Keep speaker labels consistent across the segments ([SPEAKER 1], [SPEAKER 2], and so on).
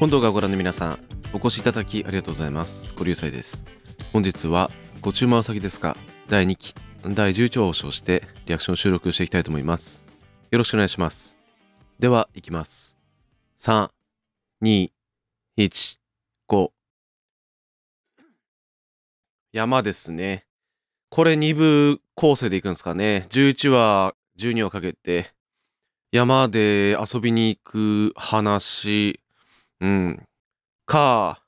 [SPEAKER 1] 本動画をご覧の皆さん、お越しいただきありがとうございます。ご流祭です。本日は、ご注文は先ですか第2期、第11話を称して、リアクション収録していきたいと思います。よろしくお願いします。では、いきます。3、2、1、5。山ですね。これ2部構成でいくんですかね。11話、12話かけて、山で遊びに行く話、うん。か、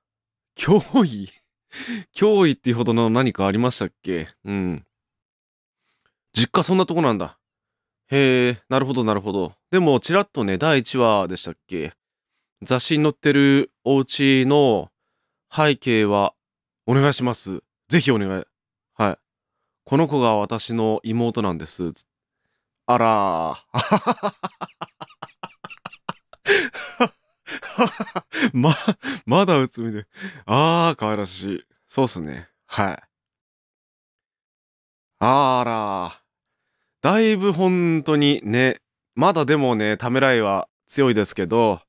[SPEAKER 1] 脅威 脅威っていうほどの何かありましたっけうん。実家そんなとこなんだ。へえ、なるほどなるほど。でも、ちらっとね、第1話でしたっけ雑誌に載ってるお家の背景は、お願いします。ぜひお願い。はい。この子が私の妹なんです。あらー。ま、まだうつみで。あー、可愛らしい。そうっすね。はい。あら。だいぶ本当にね、まだでもね、ためらいは強いですけど、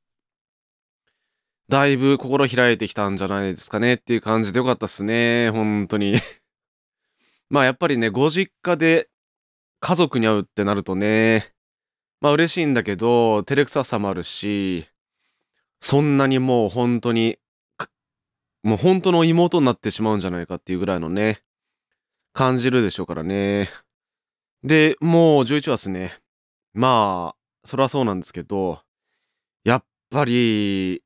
[SPEAKER 1] だいぶ心開いてきたんじゃないですかねっていう感じでよかったっすね。本当に まあやっぱりね、ご実家で家族に会うってなるとね、まあ嬉しいんだけど、照れくささもあるし、そんなにもう本当に、もう本当の妹になってしまうんじゃないかっていうぐらいのね、感じるでしょうからね。で、もう11話ですね。まあ、それはそうなんですけど、やっぱり、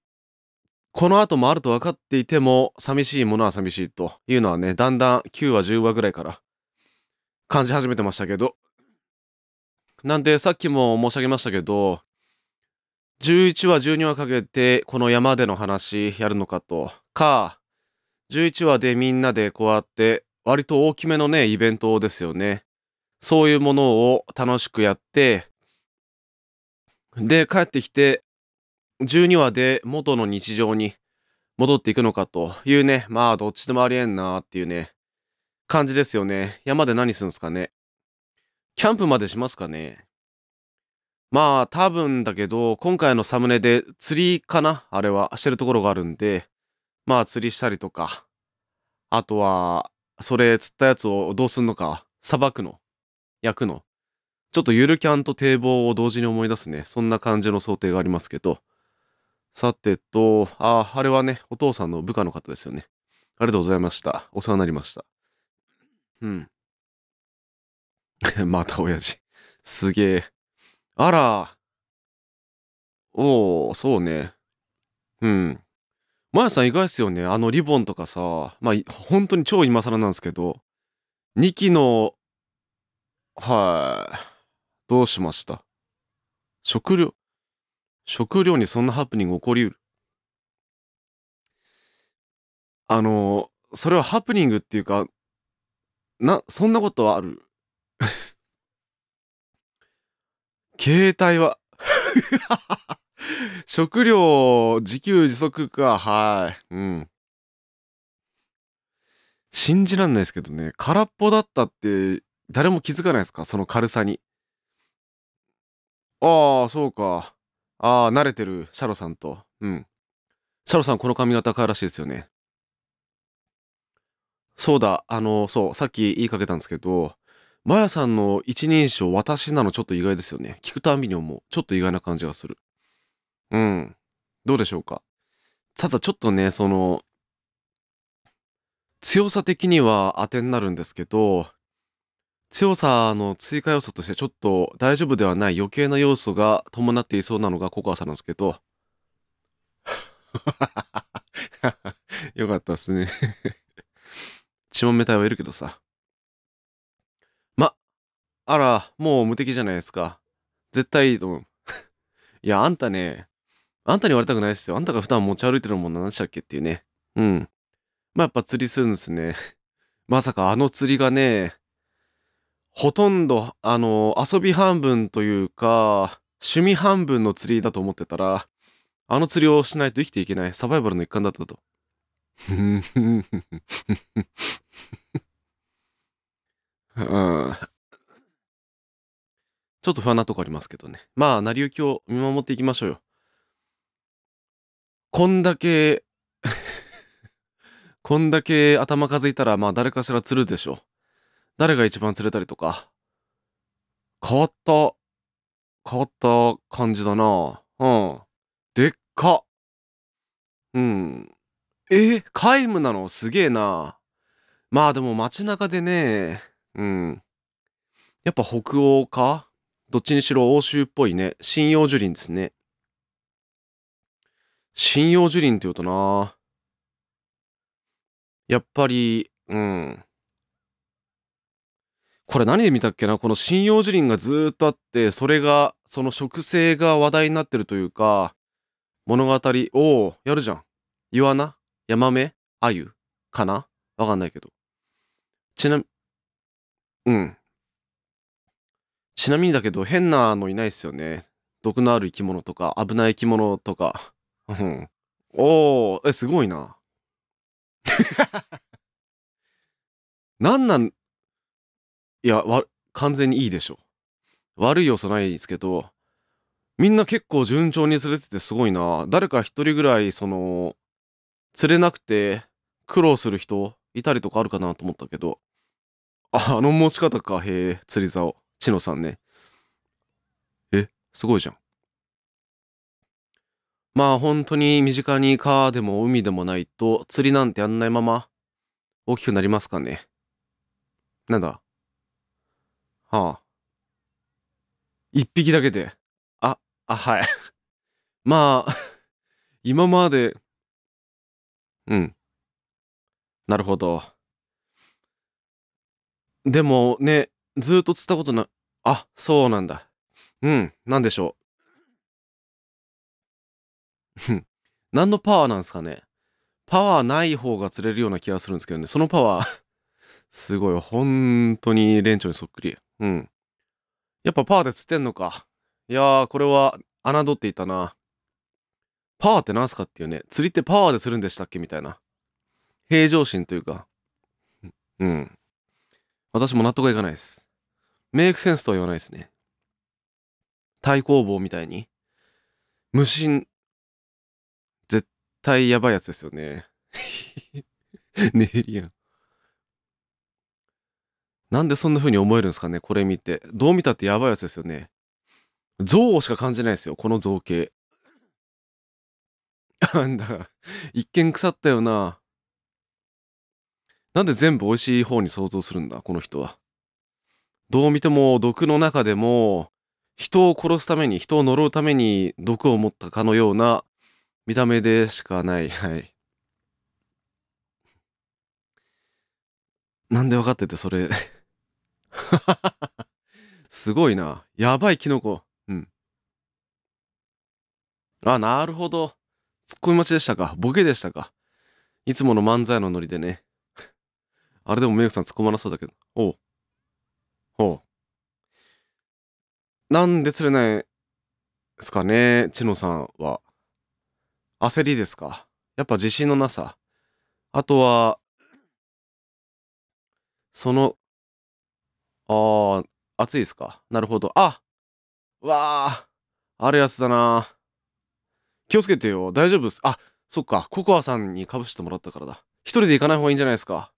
[SPEAKER 1] この後もあると分かっていても、寂しいものは寂しいというのはね、だんだん9話、10話ぐらいから感じ始めてましたけど、なんでさっきも申し上げましたけど、11話12話かけてこの山での話やるのかとか11話でみんなでこうやって割と大きめのねイベントですよねそういうものを楽しくやってで帰ってきて12話で元の日常に戻っていくのかというねまあどっちでもありえんなっていうね感じですよね山で何するんですかねキャンプまでしますかねまあ多分だけど、今回のサムネで釣りかなあれはしてるところがあるんで、まあ釣りしたりとか、あとは、それ釣ったやつをどうすんのか、さばくの、焼くの。ちょっとゆるキャンと堤防を同時に思い出すね。そんな感じの想定がありますけど。さてと、あ、ああれはね、お父さんの部下の方ですよね。ありがとうございました。お世話になりました。うん。また親父。すげえ。あら。おお、そうね。うん。マヤさん意外っすよね。あのリボンとかさ、まあ、本当に超今更なんすけど、2期の、はい、どうしました食料、食料にそんなハプニング起こりうる。あの、それはハプニングっていうか、な、そんなことはある。携帯は 食料、自給自足か、はい。うん。信じらんないですけどね、空っぽだったって、誰も気づかないですかその軽さに。ああ、そうか。ああ、慣れてる、シャロさんと。うん。シャロさん、この髪型かわらしいですよね。そうだ、あの、そう、さっき言いかけたんですけど、マヤさんの一人称私なのちょっと意外ですよね。聞くたんびに思う。ちょっと意外な感じがする。うん。どうでしょうか。ただちょっとね、その、強さ的には当てになるんですけど、強さの追加要素としてちょっと大丈夫ではない余計な要素が伴っていそうなのがココアさんなんですけど、よかったっすね血 もめたいはいるけどさ。あら、もう無敵じゃないですか。絶対いいと思う。いや、あんたね、あんたに言われたくないですよ。あんたが普段持ち歩いてるもん何でしたっけっていうね。うん。まあやっぱ釣りするんですね。まさかあの釣りがね、ほとんど、あの、遊び半分というか、趣味半分の釣りだと思ってたら、あの釣りをしないと生きていけないサバイバルの一環だったと。うん。ちょっと不安なとこありますけどね。まあ、成り行きを見守っていきましょうよ。こんだけ こんだけ頭数いたら、まあ、誰かしら釣るでしょう。誰が一番釣れたりとか。変わった、変わった感じだな。うん。でっか。うん。え、皆無なのすげえな。まあでも街中でね、うん。やっぱ北欧かどっちにしろ欧州っぽいね。針葉樹林ですね。針葉樹林って言うとなやっぱり、うん。これ何で見たっけなこの針葉樹林がずっとあって、それが、その植生が話題になってるというか、物語、おお、やるじゃん。イワナヤマメアユかなわかんないけど。ちなみ、うん。ちなみにだけど変なのいないですよね。毒のある生き物とか危ない生き物とか。うん。おー、え、すごいな。なんなん、いや、わ、完全にいいでしょ。悪い要素ないですけど、みんな結構順調に連れててすごいな。誰か一人ぐらい、その、釣れなくて苦労する人いたりとかあるかなと思ったけど、あ、あの持ち方か、へえ、釣り竿。チのさんね。え、すごいじゃん。まあ本当に身近に川でも海でもないと釣りなんてやんないまま大きくなりますかね。なんだはあ。一匹だけで。あ、あ、はい。まあ、今まで、うん。なるほど。でもね、ずっと釣ったことな、あ、そうなんだ。うん、なんでしょう。何のパワーなんですかね。パワーない方が釣れるような気がするんですけどね。そのパワーすごい。本当に連長にそっくり。うん。やっぱパワーで釣ってんのか。いやー、これは侮っていたな。パワーって何すかっていうね。釣りってパワーでするんでしたっけみたいな。平常心というか。うん。私も納得がいかないです。メイクセンスとは言わないですね。対抗棒みたいに。無心。絶対やばいやつですよね。ネ イリアン。なんでそんな風に思えるんですかね、これ見て。どう見たってやばいやつですよね。憎悪しか感じないですよ、この造形。だから、一見腐ったよななんで全部美味しい方に想像するんだこの人はどう見ても毒の中でも人を殺すために人を呪うために毒を持ったかのような見た目でしかないはいなんで分かっててそれ すごいなやばいキノコうんあなるほどツッコミ待ちでしたかボケでしたかいつもの漫才のノリでねあれでもメイクさん突っ込まなそうだけど。おう。おう。なんで釣れないですかね、千野さんは。焦りですか。やっぱ自信のなさ。あとは、その、ああ、暑いですか。なるほど。あわあ、あるやつだな。気をつけてよ。大丈夫っす。あ、そっか。ココアさんにかぶしてもらったからだ。一人で行かない方がいいんじゃないですか。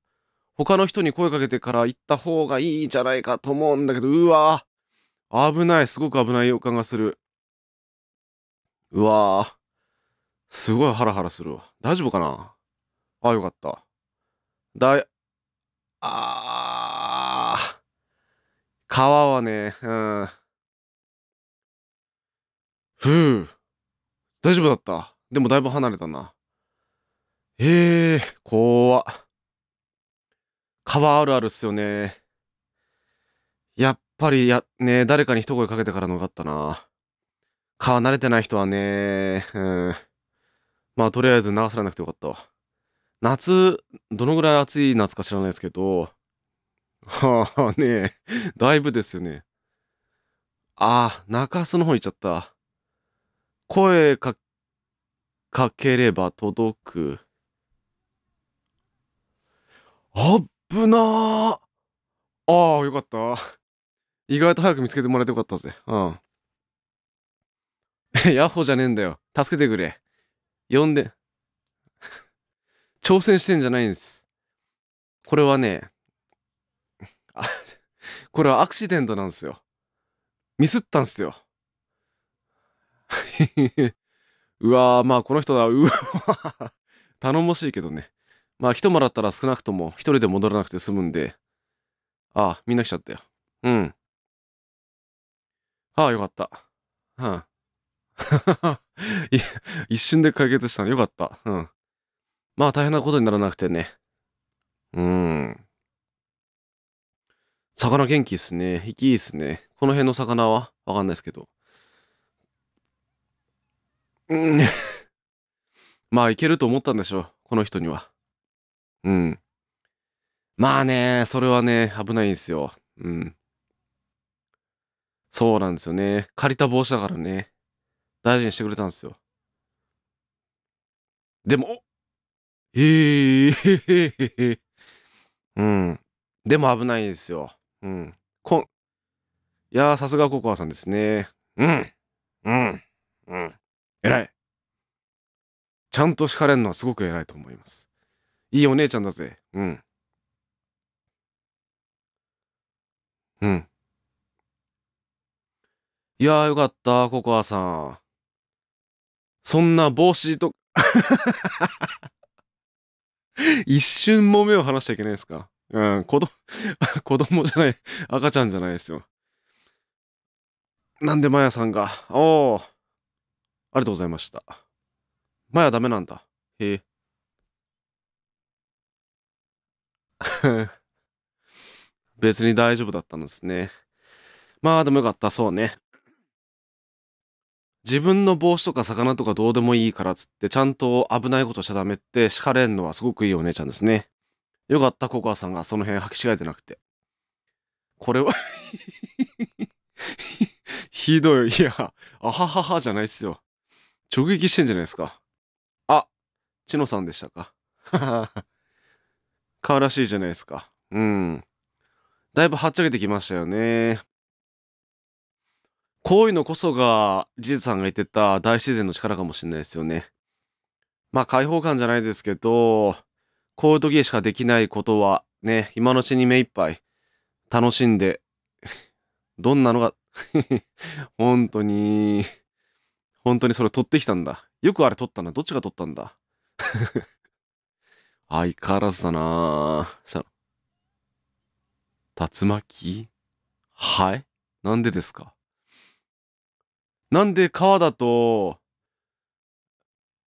[SPEAKER 1] 他の人に声かけてから行った方がいいじゃないかと思うんだけど、うわぁ、危ない、すごく危ない予感がする。うわぁ、すごいハラハラするわ。大丈夫かなあ、よかった。だい、あー、川はね、うん。ふぅ、大丈夫だった。でもだいぶ離れたな。へえ、怖っ。川あるあるっすよね。やっぱりや、ね、誰かに一声かけてからのがあったな。川慣れてない人はね、うん。まあ、とりあえず流されなくてよかった夏、どのぐらい暑い夏か知らないですけど、はあねえ、だいぶですよね。ああ、中洲の方行っちゃった。声か、かければ届く。あっぶなああよかった。意外と早く見つけてもらえてよかったぜ。うん。ヤッホーじゃねえんだよ。助けてくれ。呼んで。挑戦してんじゃないんです。これはね、これはアクシデントなんですよ。ミスったんすよ。うわー、まあこの人だ。うわ頼もしいけどね。まあ、一てもらったら少なくとも一人で戻らなくて済むんで。ああ、みんな来ちゃったよ。うん。ああ、よかった。うん。一瞬で解決したのよかった。うん。まあ大変なことにならなくてね。うーん。魚元気っすね。生きいいっすね。この辺の魚はわかんないですけど。うん。まあいけると思ったんでしょう。この人には。うん。まあね、それはね、危ないんですよ。うん。そうなんですよね。借りた帽子だからね。大事にしてくれたんですよ。でも、おへえへへうん。でも危ないですよ。うん。こん、いやさすがココアさんですね。うん。うん。うん。偉い。ちゃんと叱かれるのはすごく偉いと思います。いいお姉ちゃんだぜ。うん。うん。いやーよかった、ココアさん。そんな帽子と、一瞬も目を離しちゃいけないですかうん、子供、子供じゃない、赤ちゃんじゃないですよ。なんでマヤさんが、おお、ありがとうございました。マヤダメなんだ。へえ。別に大丈夫だったんですね。まあでもよかった、そうね。自分の帽子とか魚とかどうでもいいからっつって、ちゃんと危ないことしちゃダメって叱れんのはすごくいいお姉ちゃんですね。よかった、ココアさんがその辺履き違えてなくて。これは ひどい。いや、あはははじゃないっすよ。直撃してんじゃないですか。あ、チノさんでしたか。ははは。顔らしいじゃないですか。うん。だいぶはっちゃけてきましたよね。こういうのこそが、ジジさんが言ってた大自然の力かもしれないですよね。まあ、解放感じゃないですけど、こういう時しかできないことは、ね、今のうちに目いっぱい楽しんで、どんなのが 本当に、本当にそれ取ってきたんだ。よくあれ取ったな。どっちが取ったんだ。相変わらずだなぁ。竜巻はいなんでですかなんで川だと、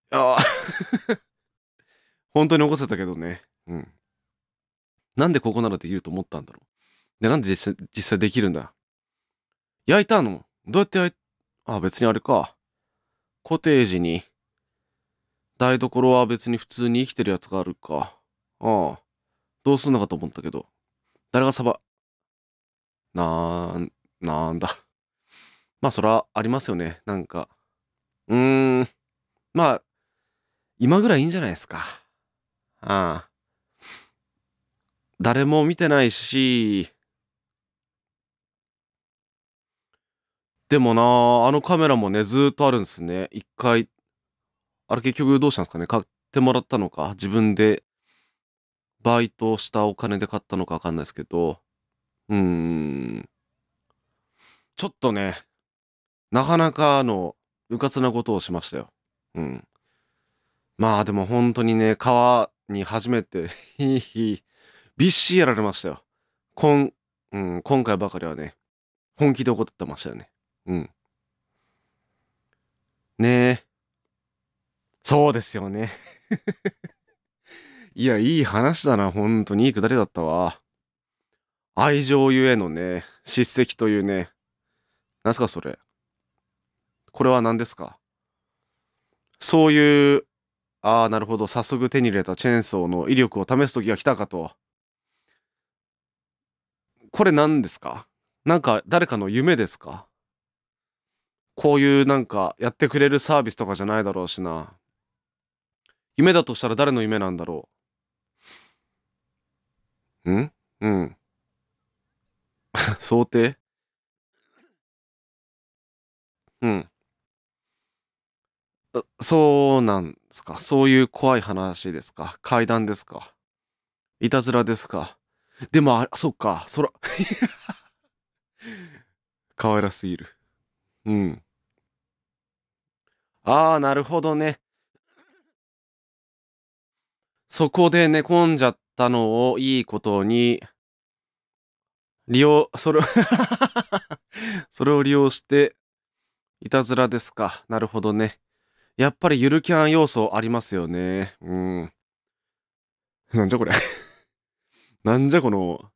[SPEAKER 1] ああ 本当に起こせたけどね。うん。なんでここならできると思ったんだろう。で、なんで実際できるんだ焼いたのどうやって焼いあ、別にあれか。コテージに台所は別に普通に生きてるやつがあるか。ああ。どうすんのかと思ったけど。誰がサバ、なーん、なんだ まあ、そら、ありますよね。なんか。うーん。まあ、今ぐらいいいんじゃないですか。ああ。誰も見てないし、でもなあのカメラもね、ずっとあるんですね。一回あれ結局どうしたんですかね買ってもらったのか、自分でバイトしたお金で買ったのかわかんないですけど、うーん。ちょっとね、なかなかの、うかつなことをしましたよ。うん。まあでも本当にね、川に初めてひいひい、びっしりやられましたよ。こん、うん、今回ばかりはね、本気で怒ってましたよね。うん。ねえ。そうですよね。いや、いい話だな、本当にいいくだりだったわ。愛情ゆえのね、叱責というね、何すかそれ。これは何ですかそういう、ああ、なるほど、早速手に入れたチェーンソーの威力を試す時が来たかと。これ何ですかなんか誰かの夢ですかこういうなんかやってくれるサービスとかじゃないだろうしな。夢だとしたら誰の夢なんだろうんうん。想定うん。そうなんですか。そういう怖い話ですか。階段ですか。いたずらですか。でも、あ、そっか、そら、可愛らすぎる。うん。ああ、なるほどね。そこで寝込んじゃったのをいいことに、利用、それ それを利用して、いたずらですか。なるほどね。やっぱりゆるキャン要素ありますよね。うん。なんじゃこれなんじゃこの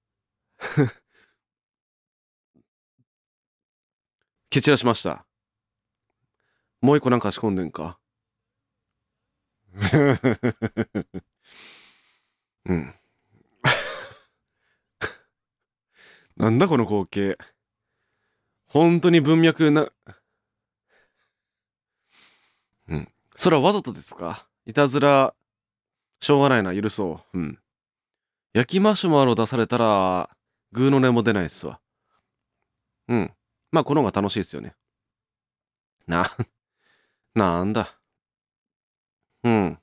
[SPEAKER 1] 蹴散らしました。もう一個なんか仕込んでんか。うん。なんだこの光景。本当に文脈な、うん。それはわざとですかいたずら、しょうがないな、許そう。うん。焼きマシュマロ出されたら、グーの音も出ないっすわ。うん。まあ、この方が楽しいっすよね。な、なんだ。うん。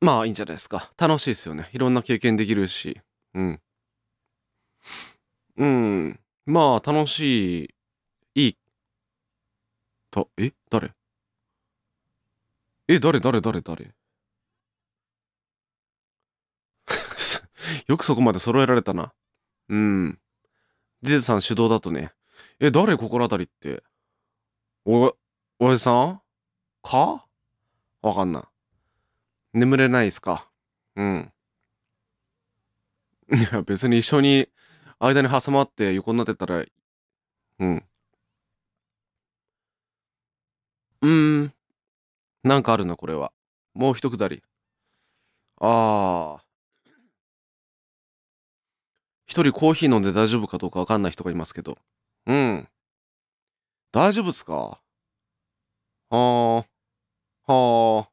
[SPEAKER 1] まあいいんじゃないですか。楽しいですよね。いろんな経験できるし。うん。うん。まあ楽しい。いい。た、え誰え、誰誰誰誰 よくそこまで揃えられたな。うん。ジゼさん手動だとね。え、誰心当たりって。お、おやじさんかわかんない。眠れないっすかうん。いや、別に一緒に間に挟まって横になってたら、うん。うーん。なんかあるな、これは。もう一くだり。ああ。一人コーヒー飲んで大丈夫かどうかわかんない人がいますけど。うん。大丈夫っすかああ。はあ。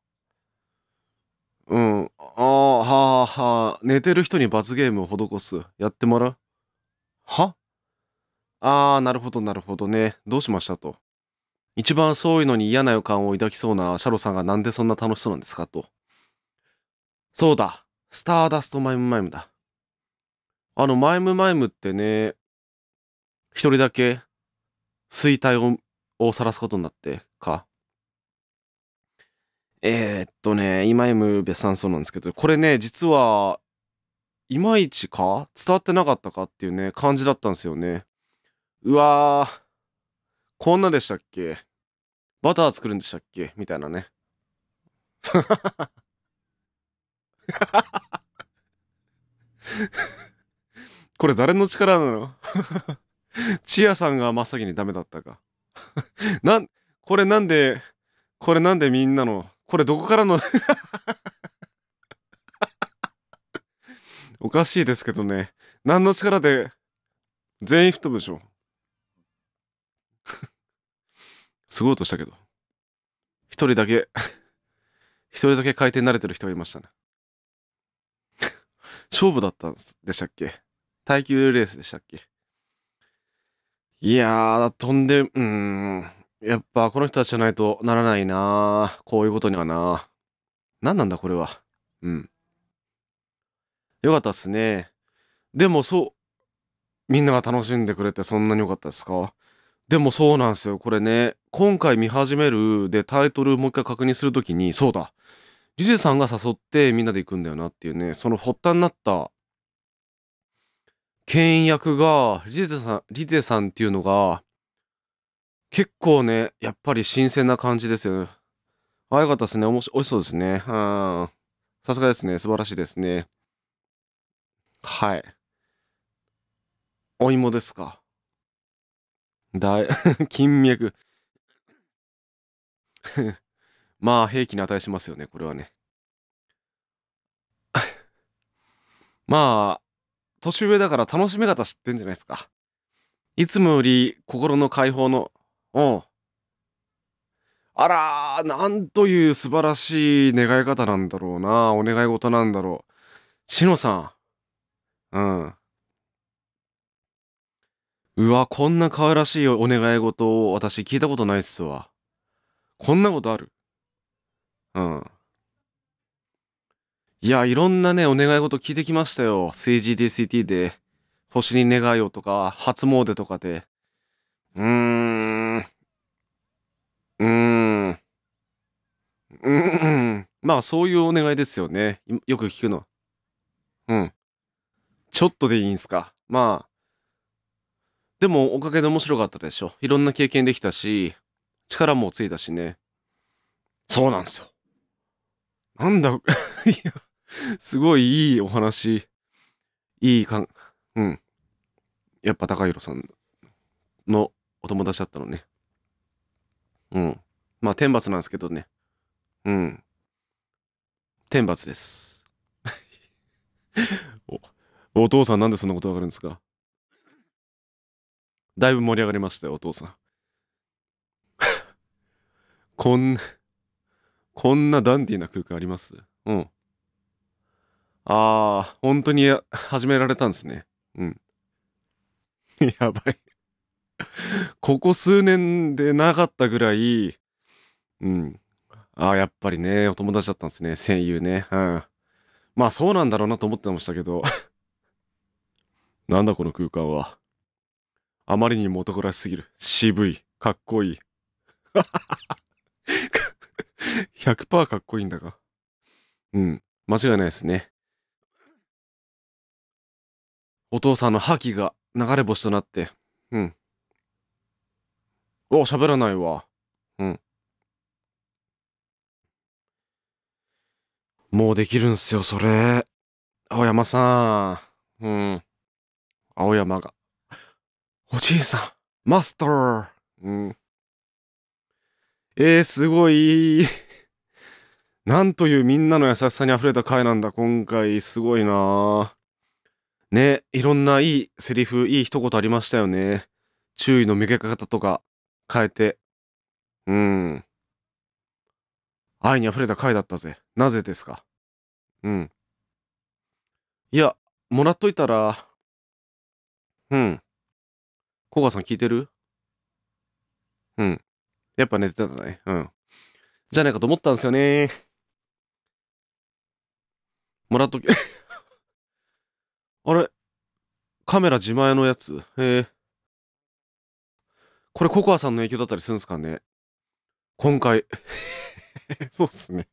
[SPEAKER 1] うん。ああ、はあはあ。寝てる人に罰ゲームを施す。やってもらうはああ、なるほど、なるほどね。どうしましたと。一番そういうのに嫌な予感を抱きそうなシャロさんがなんでそんな楽しそうなんですかと。そうだ。スターダストマイムマイムだ。あの、マイムマイムってね、一人だけ衰退をさらすことになってか。えー、っとね、今 M 別ん、そうなんですけど、これね、実は、いまいちか伝わってなかったかっていうね、感じだったんですよね。うわー、こんなでしたっけバター作るんでしたっけみたいなね。これ誰の力なのチアさんが真っ先にダメだったか なん、これなんで、これなんでみんなのこれどこからの おかしいですけどね。何の力で全員吹っ飛ぶでしょ。すごい音したけど。一人だけ一人だけ回転慣れてる人がいましたね。勝負だったんでしたっけ耐久レースでしたっけいやー、飛んで、うーん。やっぱこの人たちじゃないとならないなこういうことにはな何なんだこれは。うん。よかったっすね。でもそう、みんなが楽しんでくれてそんなに良かったですかでもそうなんですよ。これね、今回見始めるでタイトルもう一回確認するときに、そうだ。リゼさんが誘ってみんなで行くんだよなっていうね、その発端になった牽引役がリゼさん、リゼさんっていうのが、結構ね、やっぱり新鮮な感じですよね。あ、よかったですね。おもし、美味しそうですね。うん。さすがですね。素晴らしいですね。はい。お芋ですか。大 金脈 まあ、兵器に値しますよね、これはね。まあ、年上だから楽しみ方知ってんじゃないですか。いつもより心の解放のうん。あら、なんという素晴らしい願い方なんだろうな。お願い事なんだろう。しのさん。うん。うわ、こんな可愛らしいお願い事を私聞いたことないっすわ。こんなことあるうん。いや、いろんなね、お願い事聞いてきましたよ。政治 DCT で、星に願いをとか、初詣とかで。うーん。うーん。うーん。まあ、そういうお願いですよね。よく聞くのうん。ちょっとでいいんすか。まあ、でもおかげで面白かったでしょ。いろんな経験できたし、力もついたしね。そうなんですよ。なんだ、いや、すごいいいお話。いいかん、うん。やっぱ高弘さんのお友達だったのね。うん。まあ、天罰なんですけどね。うん。天罰です。お、お父さんなんでそんなことわかるんですかだいぶ盛り上がりましたよ、お父さん。こんな、こんなダンディーな空間ありますうん。ああ、本当に始められたんですね。うん。やばい ここ数年でなかったぐらい、うん。ああ、やっぱりね、お友達だったんですね、戦友ね。うん。まあそうなんだろうなと思ってましたけど なんだこの空間は。あまりにも男らしすぎる。渋い。かっこいい。100% かっこいいんだが。うん。間違いないですね。お父さんの覇気が流れ星となって、うん。お、喋らないわ。うん。もうできるんすよ、それ。青山さん。うん。青山が。おじいさん、マスター。うん。えー、すごい。なんというみんなの優しさに溢れた回なんだ、今回。すごいなね、いろんないいセリフ、いい一言ありましたよね。注意の向け方とか、変えて。うーん。愛に溢れた回だったぜ。なぜですかうん。いや、もらっといたら、うん。古賀さん聞いてるうん。やっぱ寝てただね。うん。じゃねえかと思ったんですよね。もらっとき あれカメラ自前のやつ。へえ。これココアさんの影響だったりするんですかね今回 そうっすね。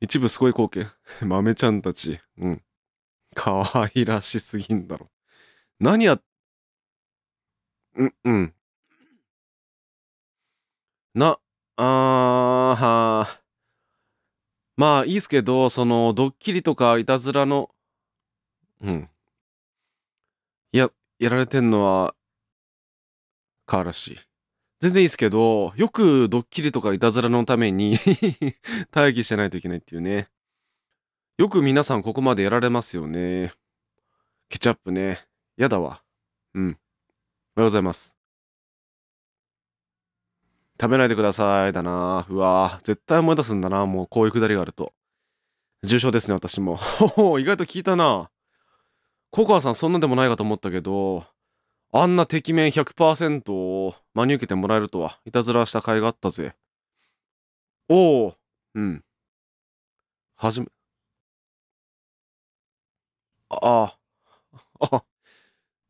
[SPEAKER 1] 一部すごい光景。豆ちゃんたち。うん。可愛らしすぎんだろ。何や、うん、うん。な、あーはー。まあいいっすけど、その、ドッキリとかいたずらの、うん。いや、やられてんのは、河原氏。全然いいですけど、よくドッキリとかいたずらのために待 機してないといけないっていうね。よく皆さんここまでやられますよね。ケチャップね。やだわ。うん。おはようございます。食べないでください。だな。うわ絶対思い出すんだな。もうこういうくだりがあると。重症ですね、私も。ほほ、意外と効いたな。ココアさんそんなでもないかと思ったけど、あんな敵面100%を真に受けてもらえるとは、いたずらした甲斐があったぜ。おお、うん。はじめ、あ、あ、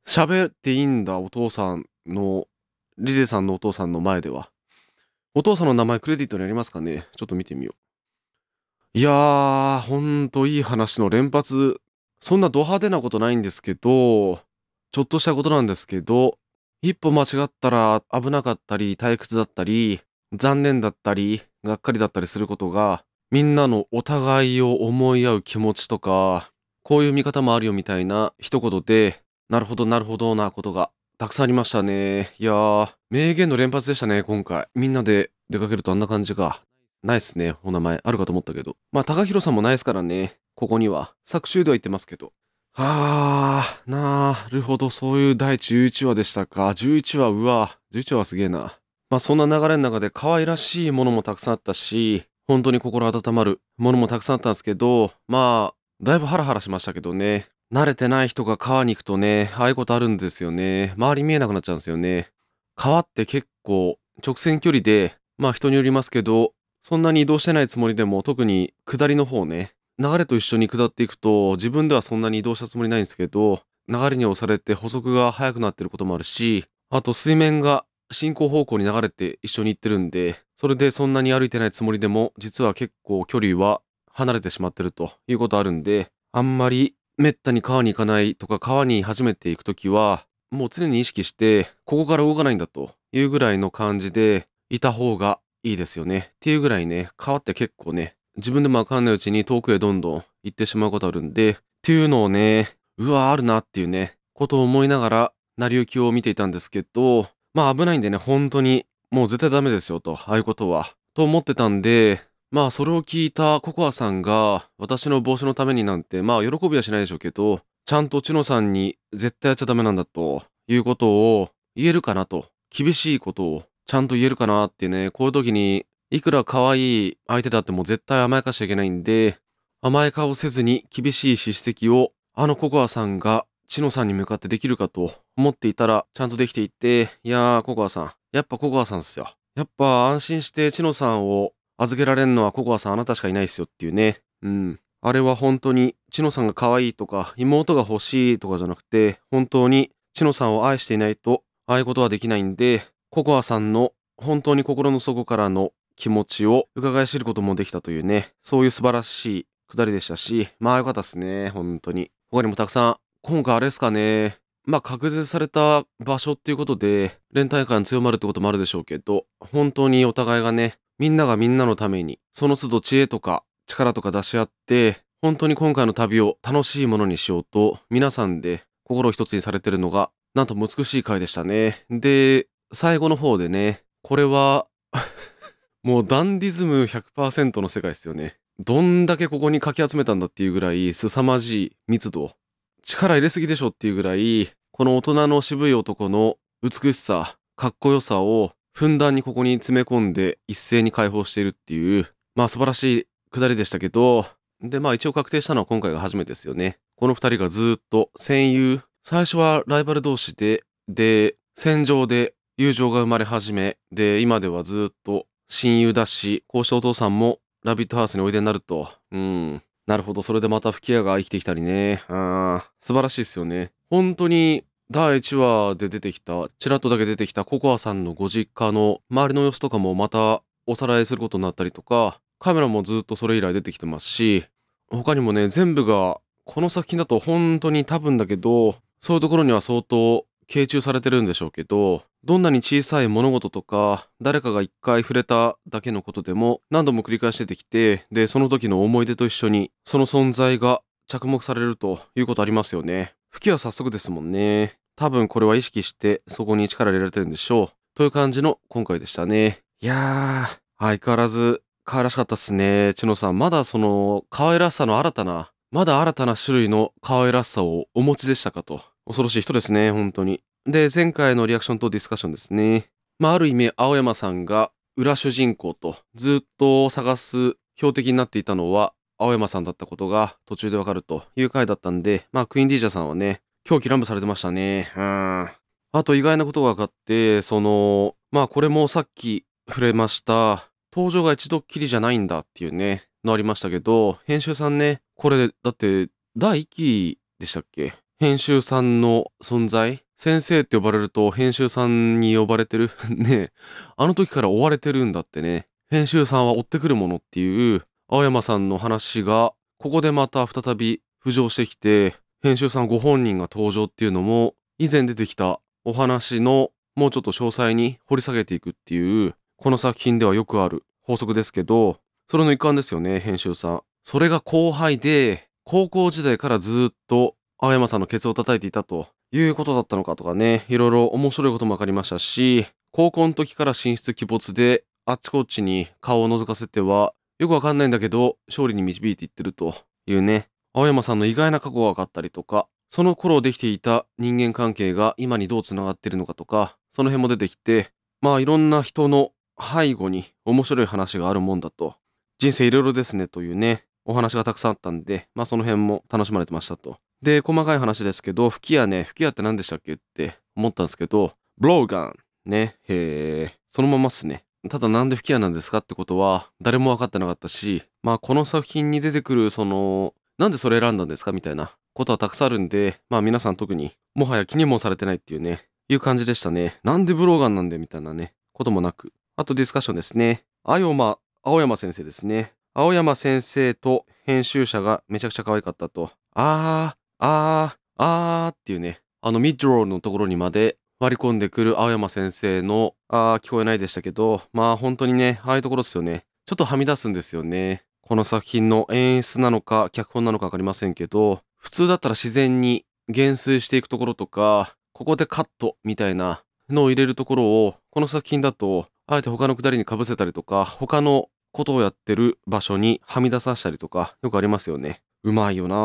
[SPEAKER 1] 喋っていいんだ、お父さんの、リゼさんのお父さんの前では。お父さんの名前クレディットにありますかねちょっと見てみよう。いやー、ほんといい話の連発。そんなド派手なことないんですけど、ちょっとしたことなんですけど、一歩間違ったら危なかったり、退屈だったり、残念だったり、がっかりだったりすることが、みんなのお互いを思い合う気持ちとか、こういう見方もあるよみたいな一言で、なるほどなるほどなことがたくさんありましたね。いやー、名言の連発でしたね、今回。みんなで出かけるとあんな感じか。ないっすね、お名前。あるかと思ったけど。まあ、高弘さんもないですからね、ここには。作中では言ってますけど。あー、なるほど、そういう第11話でしたか。11話、うわ、11話すげえな。まあそんな流れの中で可愛らしいものもたくさんあったし、本当に心温まるものもたくさんあったんですけど、まあ、だいぶハラハラしましたけどね。慣れてない人が川に行くとね、ああいうことあるんですよね。周り見えなくなっちゃうんですよね。川って結構直線距離で、まあ人によりますけど、そんなに移動してないつもりでも特に下りの方ね、流れと一緒に下っていくと、自分ではそんなに移動したつもりないんですけど、流れに押されて補足が速くなってることもあるし、あと水面が進行方向に流れて一緒に行ってるんで、それでそんなに歩いてないつもりでも、実は結構距離は離れてしまってるということあるんで、あんまりめったに川に行かないとか川に初めて行くときは、もう常に意識して、ここから動かないんだというぐらいの感じでいた方がいいですよね。っていうぐらいね、川って結構ね、自分でもわかんないうちに遠くへどんどん行ってしまうことあるんで、っていうのをね、うわ、あるなっていうね、ことを思いながら、成り行きを見ていたんですけど、まあ危ないんでね、本当に、もう絶対ダメですよと、ああいうことは。と思ってたんで、まあそれを聞いたココアさんが、私の防止のためになんて、まあ喜びはしないでしょうけど、ちゃんと知ノさんに絶対やっちゃダメなんだということを言えるかなと、厳しいことをちゃんと言えるかなってね、こういう時にいくら可愛い相手だっても絶対甘やかしちゃいけないんで、甘え顔せずに厳しい叱責を、あのココアさんが、チノさんに向かってできるかと思っていたら、ちゃんとできていて、いやー、ココアさん。やっぱココアさんですよ。やっぱ安心してチノさんを預けられるのはココアさんあなたしかいないですよっていうね。うん。あれは本当に、チノさんが可愛いとか、妹が欲しいとかじゃなくて、本当にチノさんを愛していないと、ああいうことはできないんで、ココアさんの本当に心の底からの気持ちを伺い知ることもできたというね、そういう素晴らしいくだりでしたし、まあ良かったですね、本当に。他にもたくさん、今回あれですかね、まあ確実された場所っていうことで、連帯感強まるってこともあるでしょうけど、本当にお互いがね、みんながみんなのために、その都度知恵とか力とか出し合って、本当に今回の旅を楽しいものにしようと、皆さんで心を一つにされてるのが、なんとも美しい回でしたね。で、最後の方でね、これはもうダンディズム100%の世界ですよね。どんだけここにかき集めたんだっていうぐらい凄まじい密度。力入れすぎでしょっていうぐらい、この大人の渋い男の美しさ、かっこよさをふんだんにここに詰め込んで一斉に解放しているっていう、まあ素晴らしいくだりでしたけど、でまあ一応確定したのは今回が初めてですよね。この二人がずっと戦友、最初はライバル同士で、で、戦場で友情が生まれ始め、で、今ではずっと親友だし、こうしてお父さんもラビットハウスにおいでになると。うん。なるほど。それでまた吹き矢が生きてきたりね。あー、素晴らしいですよね。本当に、第1話で出てきた、ちらっとだけ出てきたココアさんのご実家の周りの様子とかもまたおさらいすることになったりとか、カメラもずっとそれ以来出てきてますし、他にもね、全部が、この作品だと本当に多分だけど、そういうところには相当傾注されてるんでしょうけどどんなに小さい物事とか誰かが一回触れただけのことでも何度も繰り返しててきてでその時の思い出と一緒にその存在が着目されるということありますよね吹きは早速ですもんね多分これは意識してそこに力入れられてるんでしょうという感じの今回でしたねいやー相変わらず可愛らしかったっすね千野さんまだその可愛らしさの新たなまだ新たな種類の可愛らしさをお持ちでしたかと恐ろしい人ですね、本当に。で、前回のリアクションとディスカッションですね。まあ、ある意味、青山さんが裏主人公とずっと探す標的になっていたのは、青山さんだったことが途中でわかるという回だったんで、まあ、クイーンディージャーさんはね、狂気乱舞されてましたね。うん。あと意外なことが分かって、その、まあこれもさっき触れました、登場が一度っきりじゃないんだっていうね、のありましたけど、編集さんね、これだって第1期でしたっけ編集さんの存在先生って呼ばれると編集さんに呼ばれてる ねあの時から追われてるんだってね。編集さんは追ってくるものっていう青山さんの話が、ここでまた再び浮上してきて、編集さんご本人が登場っていうのも、以前出てきたお話のもうちょっと詳細に掘り下げていくっていう、この作品ではよくある法則ですけど、それの一環ですよね、編集さん。それが後輩で、高校時代からずっと青山さんのケツを叩いていたということだったのかとかね、いろいろ面白いことも分かりましたし、高校の時から進出鬼没で、あっちこっちに顔を覗かせては、よくわかんないんだけど、勝利に導いていってるというね、青山さんの意外な過去が分かったりとか、その頃できていた人間関係が今にどうつながってるのかとか、その辺も出てきて、まあいろんな人の背後に面白い話があるもんだと、人生いろいろですねというね、お話がたくさんあったんで、まあその辺も楽しまれてましたと。で、細かい話ですけど、吹き矢ね、吹き矢って何でしたっけって思ったんですけど、ブローガン。ね、へえ、そのままっすね。ただなんで吹き矢なんですかってことは、誰も分かってなかったし、まあこの作品に出てくる、その、なんでそれ選んだんですかみたいなことはたくさんあるんで、まあ皆さん特に、もはや気にもされてないっていうね、いう感じでしたね。なんでブローガンなんでみたいなね、こともなく。あとディスカッションですね。あよま、青山先生ですね。青山先生と編集者がめちゃくちゃ可愛かったと。ああー、あーっていうね、あのミッドロールのところにまで割り込んでくる青山先生の、あー、聞こえないでしたけど、まあ本当にね、ああいうところですよね。ちょっとはみ出すんですよね。この作品の演出なのか、脚本なのか分かりませんけど、普通だったら自然に減衰していくところとか、ここでカットみたいなのを入れるところを、この作品だと、あえて他のくだりにかぶせたりとか、他のことをやってる場所にはみ出させたりとか、よくありますよね。うまいよな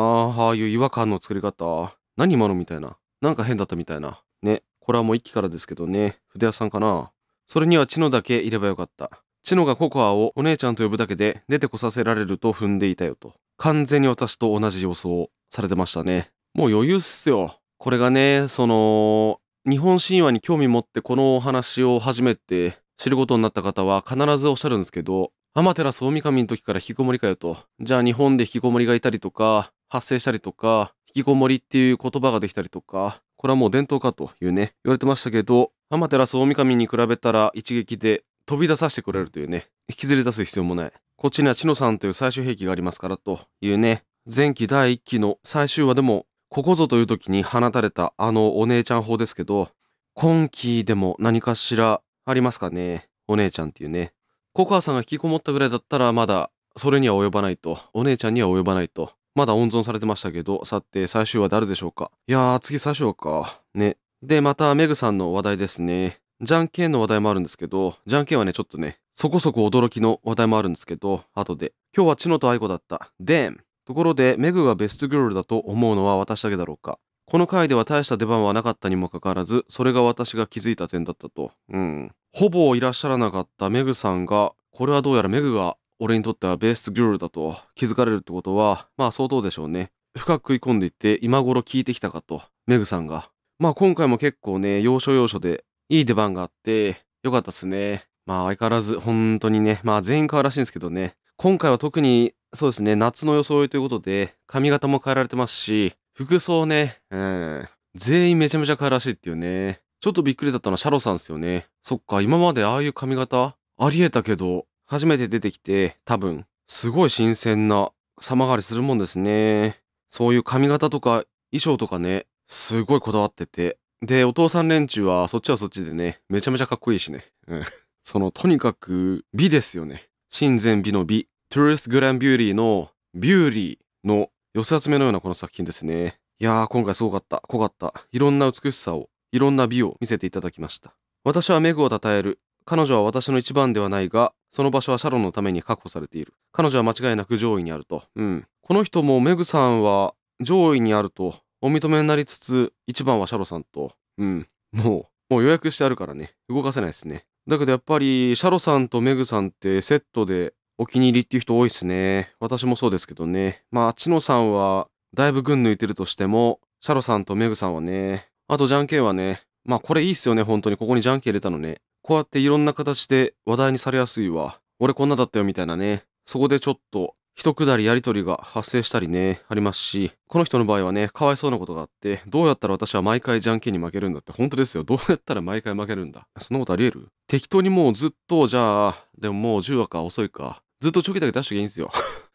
[SPEAKER 1] ああいう違和感の作り方。何今のみたいな。なんか変だったみたいな。ね。これはもう一期からですけどね。筆屋さんかな。それにはチノだけいればよかった。チノがココアをお姉ちゃんと呼ぶだけで出てこさせられると踏んでいたよと。完全に私と同じ予想されてましたね。もう余裕っすよ。これがね、その、日本神話に興味持ってこのお話を初めて知ることになった方は必ずおっしゃるんですけど、天照大神の時から引きこもりかよと。じゃあ日本で引きこもりがいたりとか、発生したりとか、引きこもりっていう言葉ができたりとか、これはもう伝統かというね、言われてましたけど、天照大神に比べたら一撃で飛び出させてくれるというね、引きずり出す必要もない。こっちには知野さんという最終兵器がありますからというね、前期第1期の最終話でも、ここぞという時に放たれたあのお姉ちゃん法ですけど、今期でも何かしらありますかね、お姉ちゃんっていうね。ココアさんが引きこもったぐらいだったらまだそれには及ばないとお姉ちゃんには及ばないとまだ温存されてましたけどさて最終話誰でしょうかいやー次最終話かねでまたメグさんの話題ですねじゃんけんの話題もあるんですけどじゃんけんはねちょっとねそこそこ驚きの話題もあるんですけど後で今日はチノとアイコだったデん。ンところでメグがベストグロールだと思うのは私だけだろうかこの回では大した出番はなかったにもかかわらずそれが私が気づいた点だったとうんほぼいらっしゃらなかったメグさんが、これはどうやらメグが俺にとってはベースギュールだと気づかれるってことは、まあ相当でしょうね。深く食い込んでいって今頃聞いてきたかと、メグさんが。まあ今回も結構ね、要所要所でいい出番があって、よかったっすね。まあ相変わらず本当にね、まあ全員変わらしいんですけどね、今回は特にそうですね、夏の装いということで、髪型も変えられてますし、服装ね、うん、全員めちゃめちゃ可愛らしいっていうね。ちょっとびっくりだったのはシャロさんですよね。そっか、今までああいう髪型ありえたけど、初めて出てきて、多分、すごい新鮮な様変わりするもんですね。そういう髪型とか衣装とかね、すごいこだわってて。で、お父さん連中はそっちはそっちでね、めちゃめちゃかっこいいしね。うん。その、とにかく美ですよね。親善美の美。トゥース・グラン・ビューリーのビューリーの寄せ集めのようなこの作品ですね。いやー、今回すごかった。濃かった。いろんな美しさをいろんな美を見せていただきました私はメグを称える彼女は私の一番ではないがその場所はシャロンのために確保されている彼女は間違いなく上位にあるとうんこの人もメグさんは上位にあるとお認めになりつつ一番はシャロさんとうんもうもう予約してあるからね動かせないですねだけどやっぱりシャロさんとメグさんってセットでお気に入りっていう人多いっすね私もそうですけどねまあ知ノさんはだいぶ群抜いてるとしてもシャロさんとメグさんはねあと、じゃんけんはね、まあこれいいっすよね、本当に。ここにじゃんけん入れたのね。こうやっていろんな形で話題にされやすいわ。俺こんなだったよ、みたいなね。そこでちょっと、一くだりやりとりが発生したりね、ありますし、この人の場合はね、かわいそうなことがあって、どうやったら私は毎回じゃんけんに負けるんだって、本当ですよ。どうやったら毎回負けるんだ。そんなことあり得る適当にもうずっと、じゃあ、でももう10話か遅いか、ずっとちょきだけ出しときゃいいんですよ。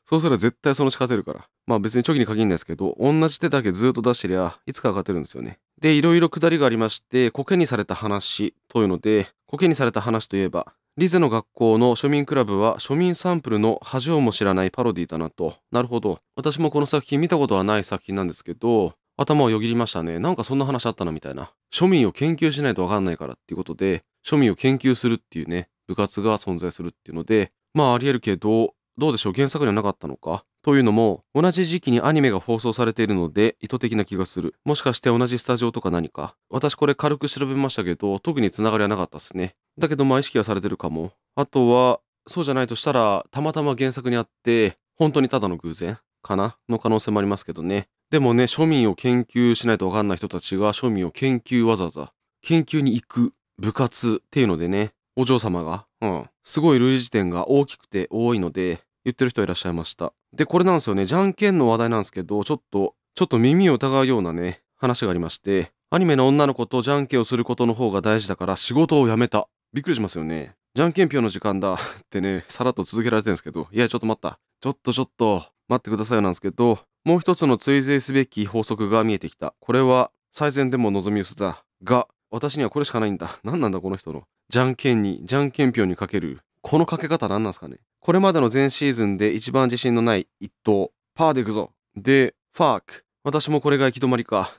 [SPEAKER 1] そうすれば絶対その仕ち勝てるから。まあ別にチョキに限らないですけど、同じ手だけずっと出してりゃ、いつか勝てるんですよね。で、いろいろ下りがありまして、コケにされた話というので、コケにされた話といえば、リゼの学校の庶民クラブは庶民サンプルの恥をも知らないパロディだなと。なるほど。私もこの作品見たことはない作品なんですけど、頭をよぎりましたね。なんかそんな話あったなみたいな。庶民を研究しないとわかんないからっていうことで、庶民を研究するっていうね、部活が存在するっていうので、まああり得るけど、どうでしょう原作にはなかったのかというのも同じ時期にアニメが放送されているので意図的な気がするもしかして同じスタジオとか何か私これ軽く調べましたけど特につながりはなかったっすねだけどまあ意識はされてるかもあとはそうじゃないとしたらたまたま原作にあって本当にただの偶然かなの可能性もありますけどねでもね庶民を研究しないと分かんない人たちが庶民を研究わざわざ研究に行く部活っていうのでねお嬢様がうん、すごい類似点が大きくて多いので言ってる人いらっしゃいましたでこれなんですよねじゃんけんの話題なんですけどちょっとちょっと耳を疑うようなね話がありましてアニメの女の子とじゃんけんをすることの方が大事だから仕事を辞めたびっくりしますよねじゃんけんぴょの時間だってねさらっと続けられてるんですけどいやちょっと待ったちょっとちょっと待ってくださいなんですけどもう一つの追随すべき法則が見えてきたこれは最善でも望み薄だが私にはこれしかないんだ何なんだこの人のじゃんけんに、じゃんけんぴょんにかける。このかけ方何なんですかねこれまでの全シーズンで一番自信のない一投。パーでいくぞ。で、ファーク。私もこれが行き止まりか。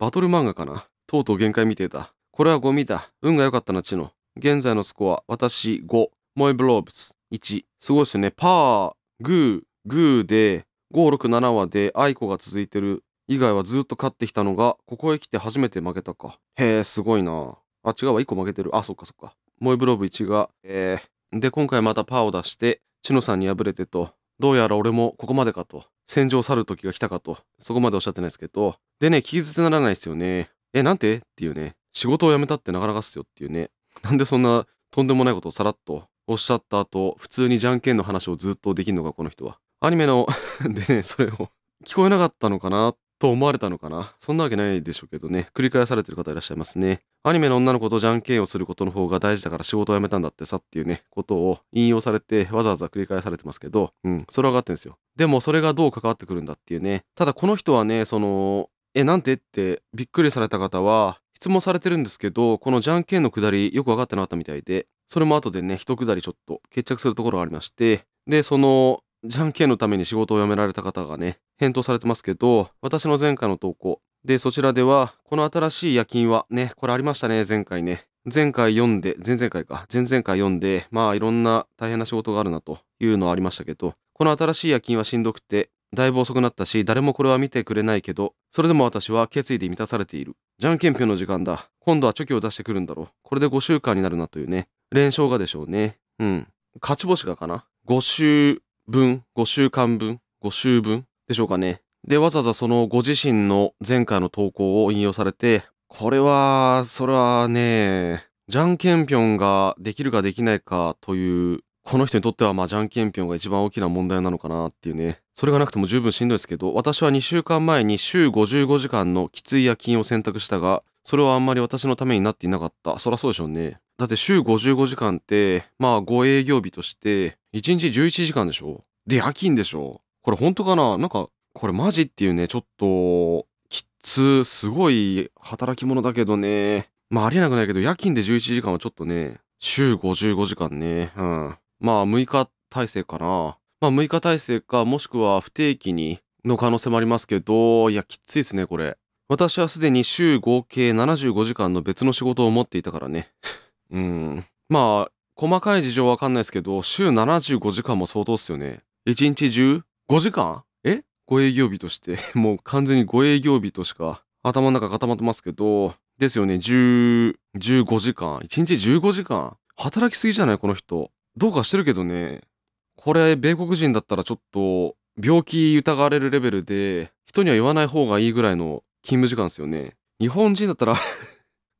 [SPEAKER 1] バトル漫画かなとうとう限界見てた。これはゴミだ。運が良かったな、チノ。現在のスコア、私5。モイブローブス1。すごいっすね。パー、グー、グーで、567話で愛子が続いてる以外はずっと勝ってきたのが、ここへ来て初めて負けたか。へえ、すごいな。あ、違うわ、1個負けてる。あ、そっかそっか。モイブローブ1が、えー、で、今回またパーを出して、チノさんに敗れてと、どうやら俺もここまでかと、戦場去る時が来たかと、そこまでおっしゃってないですけど、でね、聞き捨てならないですよね。え、なんてっていうね、仕事を辞めたってなかなかっすよっていうね、なんでそんなとんでもないことをさらっとおっしゃった後、普通にじゃんけんの話をずっとできんのか、この人は。アニメの でね、それを聞こえなかったのかなっと思われたのかなそんなわけないでしょうけどね。繰り返されてる方いらっしゃいますね。アニメの女の子とじゃんけんをすることの方が大事だから仕事を辞めたんだってさっていうね、ことを引用されてわざわざ繰り返されてますけど、うん、それは分かってるんですよ。でもそれがどう関わってくるんだっていうね。ただこの人はね、その、え、なんてってびっくりされた方は、質問されてるんですけど、このじゃんけんのくだりよく分かってなかったみたいで、それも後でね、一くだりちょっと決着するところがありまして、で、その、じゃんけんのために仕事を辞められた方がね、返答されてますけど、私の前回の投稿。で、そちらでは、この新しい夜勤は、ね、これありましたね、前回ね。前回読んで、前々回か、前々回読んで、まあいろんな大変な仕事があるなというのはありましたけど、この新しい夜勤はしんどくて、だいぶ遅くなったし、誰もこれは見てくれないけど、それでも私は決意で満たされている。じゃんけんぴょんの時間だ。今度はチョキを出してくるんだろう。これで5週間になるなというね。連勝がでしょうね。うん。勝ち星がかな ?5 週分、5週間分、5週分でしょうかね。で、わざわざそのご自身の前回の投稿を引用されて、これは、それはね、じゃんけんぴょんができるかできないかという、この人にとってはまあじゃんけんぴょんが一番大きな問題なのかなっていうね。それがなくても十分しんどいですけど、私は2週間前に週55時間のきつい夜勤を選択したが、それはあんまり私のためになっていなかった。そりゃそうでしょうね。だって週55時間って、まあ5営業日として、1日11時間でしょで、夜勤でしょこれ本当かななんか、これマジっていうね、ちょっと、きつ、すごい働き者だけどね。まあありえなくないけど、夜勤で11時間はちょっとね、週55時間ね。うん。まあ6日体制かな。まあ6日体制か、もしくは不定期にの可能性もありますけど、いや、きついですね、これ。私はすでに週合計75時間の別の仕事を持っていたからね。うん。まあ、細かい事情わかんないですけど、週75時間も相当っすよね。1日中 ?5 時間えご営業日として、もう完全にご営業日としか頭の中固まってますけど、ですよね、10、15時間。1日15時間働きすぎじゃないこの人。どうかしてるけどね。これ、米国人だったらちょっと、病気疑われるレベルで、人には言わない方がいいぐらいの勤務時間ですよね。日本人だったら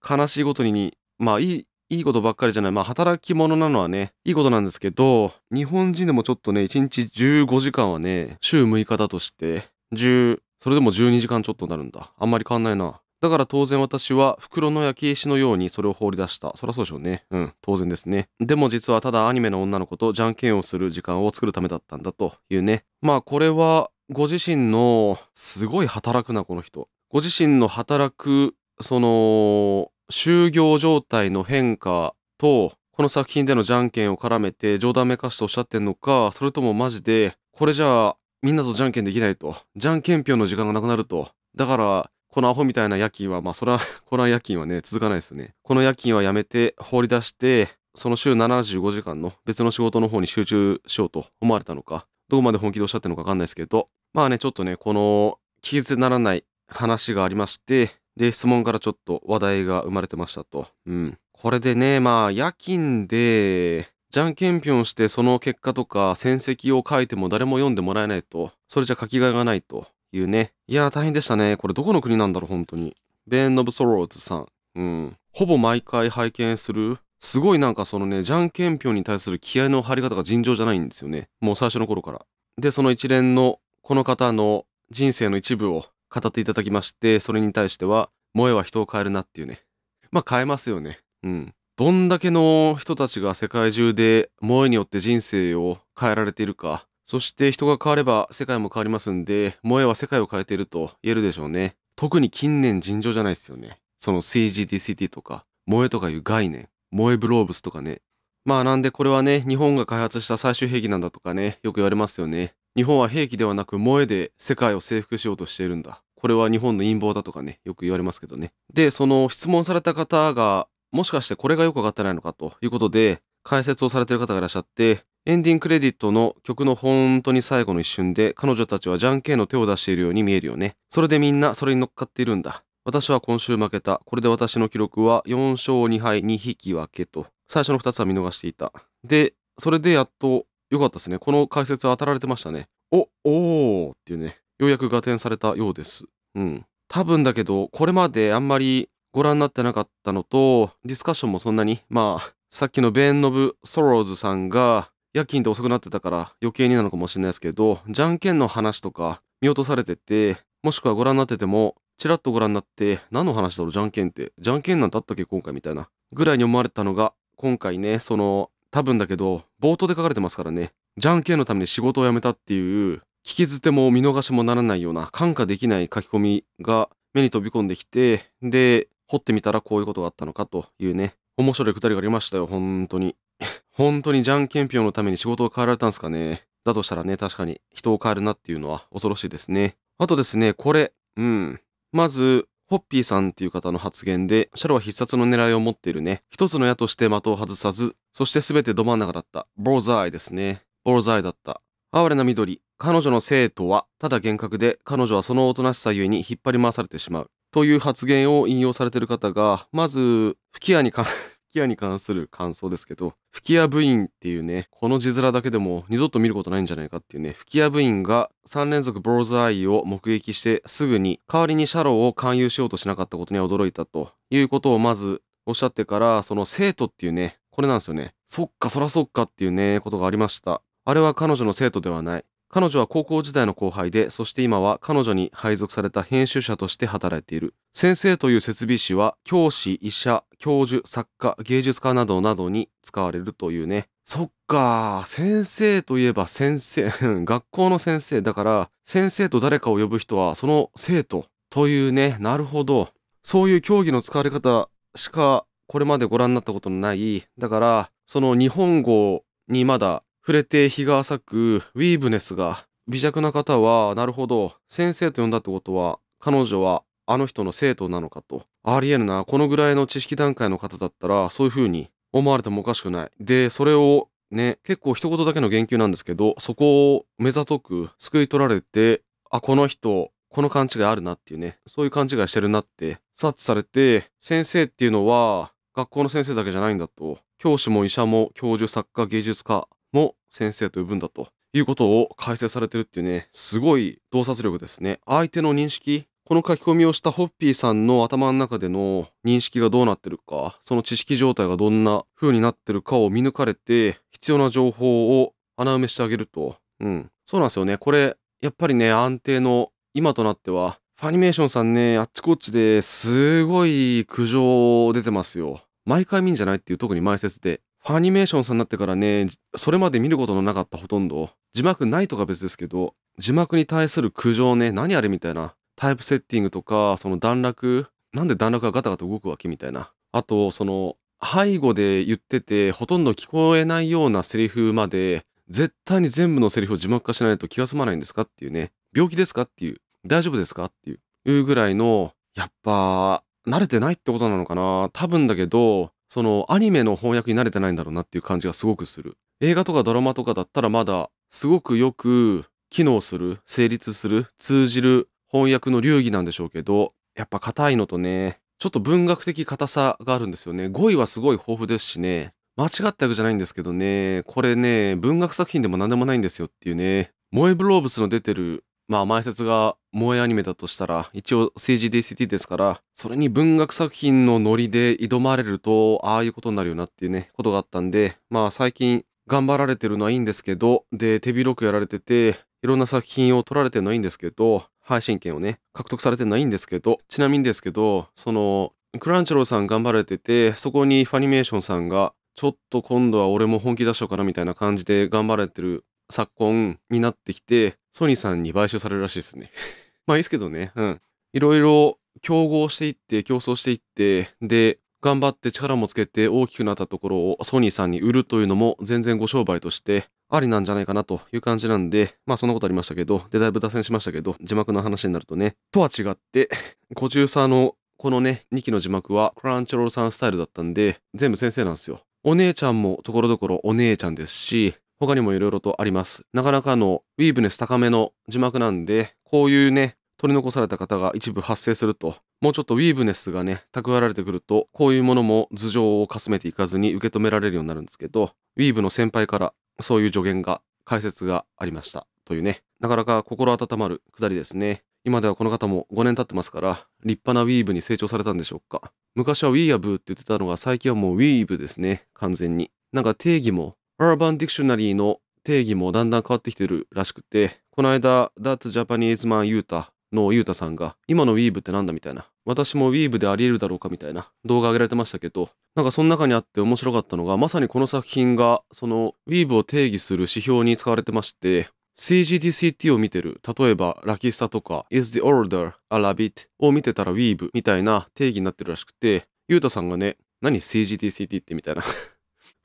[SPEAKER 1] 悲しいごとに、まあいい、いいことばっかりじゃない。まあ、働き者なのはね、いいことなんですけど、日本人でもちょっとね、1日15時間はね、週6日だとして、10、それでも12時間ちょっとになるんだ。あんまり変わんないな。だから当然私は袋の焼き石のようにそれを放り出した。そりゃそうでしょうね。うん、当然ですね。でも実はただアニメの女の子とじゃんけんをする時間を作るためだったんだというね。まあこれはご自身のすごい働くなこの人。ご自身の働くその就業状態の変化と、この作品でのじゃんけんを絡めて冗談めかしておっしゃってんのか、それともマジで、これじゃあみんなとじゃんけんできないと、じゃんけんぴょんの時間がなくなると、だから、このアホみたいな夜勤は、まあそれは、この夜勤はね、続かないですね。この夜勤はやめて、放り出して、その週75時間の別の仕事の方に集中しようと思われたのか、どこまで本気でおっしゃってるのかわかんないですけど、まあね、ちょっとね、この、気絶ならない話がありまして、で、質問からちょっと話題が生まれてましたと。うん。これでね、まあ、夜勤で、じゃんけんぴょんしてその結果とか戦績を書いても誰も読んでもらえないと。それじゃ書きがいがないというね。いやー大変でしたね。これどこの国なんだろう、本当に。ベーン・ノブ・ソローズさん。うん。ほぼ毎回拝見する。すごいなんかそのね、じゃんけんぴょんに対する気合の張り方が尋常じゃないんですよね。もう最初の頃から。で、その一連のこの方の人生の一部を語っていただきまして、それに対しては、萌えは人を変えるなっていうね。まあ変えますよね。うん。どんだけの人たちが世界中で萌えによって人生を変えられているか。そして人が変われば世界も変わりますんで、萌えは世界を変えていると言えるでしょうね。特に近年尋常じゃないですよね。その CGDCT とか、萌えとかいう概念、萌えブローブスとかね。まあなんでこれはね、日本が開発した最終兵器なんだとかね、よく言われますよね。日本は兵器ではなく萌えで世界を征服しようとしているんだ。これは日本の陰謀だとかね、よく言われますけどね。で、その質問された方が、もしかしてこれがよくわかってないのかということで、解説をされてる方がいらっしゃって、エンディングクレディットの曲の本当に最後の一瞬で、彼女たちはジャンケンの手を出しているように見えるよね。それでみんなそれに乗っかっているんだ。私は今週負けた。これで私の記録は4勝2敗2引き分けと。最初の2つは見逃していた。で、それでやっとよかったですね。この解説当たられてましたね。お、おーっていうね、ようやく合点されたようです。うん。多分だけど、これまであんまりご覧になってなかったのと、ディスカッションもそんなに、まあ、さっきのベーン・ノブ・ソローズさんが夜勤で遅くなってたから余計になのかもしれないですけど、じゃんけんの話とか見落とされてて、もしくはご覧になってても、ちらっとご覧になって、何の話だろう、じゃんけんって。じゃんけんなんてあったっけ、今回みたいな。ぐらいに思われたのが、今回ね、その多分だけど冒頭で書かれてますからねじゃんけんのために仕事を辞めたっていう聞き捨ても見逃しもならないような感化できない書き込みが目に飛び込んできてで掘ってみたらこういうことがあったのかというね面白いくだりがありましたよ本当に 本当にじゃんけんぴょんのために仕事を変えられたんですかねだとしたらね確かに人を変えるなっていうのは恐ろしいですねあとですねこれうんまずホッピーさんっていう方の発言で、シャロは必殺の狙いを持っているね。一つの矢として的を外さず、そして全てど真ん中だった。ボーザーイですね。ボーザーイだった。哀れな緑。彼女の生徒は、ただ幻覚で、彼女はそのおとなしさゆえに引っ張り回されてしまう。という発言を引用されている方が、まず、吹き矢に関、吹き矢に関する感想ですけど、吹き矢部員っていうね、この字面だけでも二度と見ることないんじゃないかっていうね、吹き矢部員が3連続ブローズアイを目撃してすぐに代わりにシャローを勧誘しようとしなかったことには驚いたということをまずおっしゃってから、その生徒っていうね、これなんですよね。そっかそらそっかっていうね、ことがありました。あれは彼女の生徒ではない。彼女は高校時代の後輩で、そして今は彼女に配属された編集者として働いている。先生という設備士は、教師、医者、教授、作家、芸術家などなどに使われるというね。そっか、先生といえば先生、学校の先生だから、先生と誰かを呼ぶ人はその生徒というね、なるほど。そういう競技の使われ方しかこれまでご覧になったことのない、だから、その日本語にまだ触れて日が浅く、ウィーブネスが微弱な方は、なるほど、先生と呼んだってことは、彼女はあの人の生徒なのかと。ありえるな、このぐらいの知識段階の方だったら、そういう風に思われてもおかしくない。で、それをね、結構一言だけの言及なんですけど、そこを目ざとく救い取られて、あ、この人、この勘違いあるなっていうね、そういう勘違いしてるなって察知されて、先生っていうのは学校の先生だけじゃないんだと。教師も医者も教授、作家、芸術家、も先生と呼ぶんだということを解説されてるっていうね、すごい洞察力ですね。相手の認識、この書き込みをしたホッピーさんの頭の中での認識がどうなってるか、その知識状態がどんな風になってるかを見抜かれて、必要な情報を穴埋めしてあげると。うん。そうなんですよね。これ、やっぱりね、安定の今となっては、ファニメーションさんね、あっちこっちですごい苦情出てますよ。毎回見んじゃないっていう特に前説で。アニメーションさんになってからね、それまで見ることのなかったほとんど、字幕ないとか別ですけど、字幕に対する苦情ね、何あれみたいな。タイプセッティングとか、その段落、なんで段落がガタガタ動くわけみたいな。あと、その、背後で言ってて、ほとんど聞こえないようなセリフまで、絶対に全部のセリフを字幕化しないと気が済まないんですかっていうね。病気ですかっていう。大丈夫ですかっていう。いうぐらいの、やっぱ、慣れてないってことなのかな。多分だけど、そのアニメの翻訳に慣れてないんだろうなっていう感じがすごくする映画とかドラマとかだったらまだすごくよく機能する成立する通じる翻訳の流儀なんでしょうけどやっぱ硬いのとねちょっと文学的硬さがあるんですよね語彙はすごい豊富ですしね間違ったわけじゃないんですけどねこれね文学作品でも何でもないんですよっていうね萌えブローブスの出てるまあ前説が萌えアニメだとしたら一応政治 DCT ですからそれに文学作品のノリで挑まれるとああいうことになるよなっていうねことがあったんでまあ最近頑張られてるのはいいんですけどで手広くやられてていろんな作品を撮られてるのはいいんですけど配信権をね獲得されてるのはいいんですけどちなみにですけどそのクランチローさん頑張られててそこにファニメーションさんがちょっと今度は俺も本気出しようかなみたいな感じで頑張られてる昨今になってきてソニーさんに買収されるらしいですね。まあいいですけどね、うん。いろいろ競合していって、競争していって、で、頑張って力もつけて大きくなったところをソニーさんに売るというのも全然ご商売としてありなんじゃないかなという感じなんで、まあそんなことありましたけど、で、だいぶ脱線しましたけど、字幕の話になるとね、とは違って、小中さのこのね、2期の字幕はクランチロールさんスタイルだったんで、全部先生なんですよ。お姉ちゃんもところどころお姉ちゃんですし、他にもいろいろとあります。なかなかのウィーブネス高めの字幕なんで、こういうね、取り残された方が一部発生すると、もうちょっとウィーブネスがね、蓄えられてくると、こういうものも頭上をかすめていかずに受け止められるようになるんですけど、ウィーブの先輩からそういう助言が、解説がありました。というね、なかなか心温まるくだりですね。今ではこの方も5年経ってますから、立派なウィーブに成長されたんでしょうか。昔はウィーアブーって言ってたのが、最近はもうウィーブですね、完全に。なんか定義もアーバンディクショナリーの定義もだんだん変わってきてるらしくて、この間、That Japanese Man Yuta のユータさんが、今の Weave ってなんだみたいな、私も Weave であり得るだろうかみたいな動画上げられてましたけど、なんかその中にあって面白かったのが、まさにこの作品が、その Weave を定義する指標に使われてまして、CGDCT を見てる、例えばラキスタとか Is the order a rabbit を見てたら Weave みたいな定義になってるらしくて、ユータさんがね、何 CGDCT ってみたいな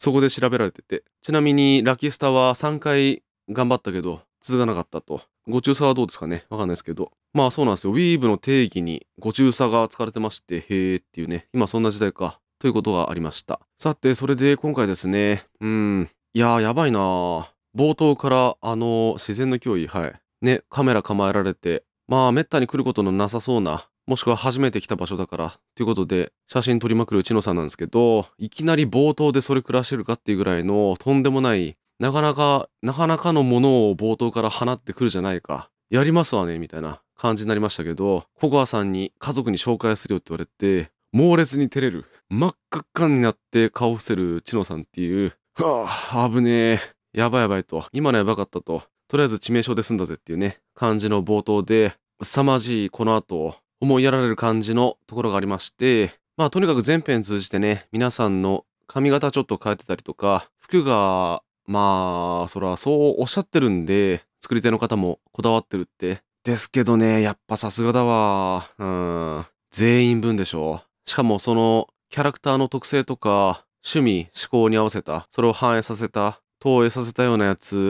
[SPEAKER 1] そこで調べられてて。ちなみに、ラキスタは3回頑張ったけど、続かなかったと。ご中佐はどうですかねわかんないですけど。まあそうなんですよ。ウィーブの定義にご中佐が使われてまして、へーっていうね。今そんな時代か。ということがありました。さて、それで今回ですね。うん。いやー、やばいなー。冒頭から、あのー、自然の脅威、はい。ね、カメラ構えられて、まあ、めったに来ることのなさそうなもしくは初めて来た場所だから、ということで、写真撮りまくるちのさんなんですけど、いきなり冒頭でそれ暮らしてるかっていうぐらいの、とんでもない、なかなか、なかなかのものを冒頭から放ってくるじゃないか。やりますわね、みたいな感じになりましたけど、ココアさんに家族に紹介するよって言われて、猛烈に照れる。真っ赤っかになって顔伏せるちのさんっていう、はあ、危ねえ。やばいやばいと。今のやばかったと。とりあえず致命傷で済んだぜっていうね、感じの冒頭で、凄まじいこの後、思いやられる感じのところがありまして、まあとにかく全編通じてね、皆さんの髪型ちょっと変えてたりとか、服が、まあ、そらそうおっしゃってるんで、作り手の方もこだわってるって。ですけどね、やっぱさすがだわ。うん。全員分でしょ。しかもその、キャラクターの特性とか、趣味、思考に合わせた、それを反映させた、投影させたようなやつ、う